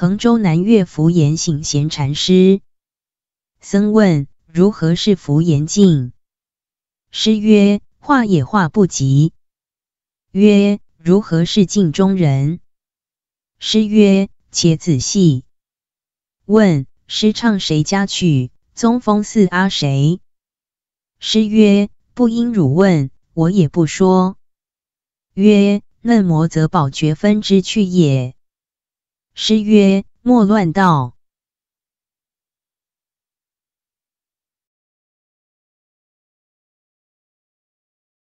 衡州南岳福岩醒贤禅师，僧问：如何是福严境？师曰：画也画不及。曰：如何是镜中人？师曰：且仔细。问：师唱谁家曲？宗风寺阿谁？师曰：不应汝问，我也不说。曰：嫩模则宝觉分之去也。诗曰：“莫乱道。”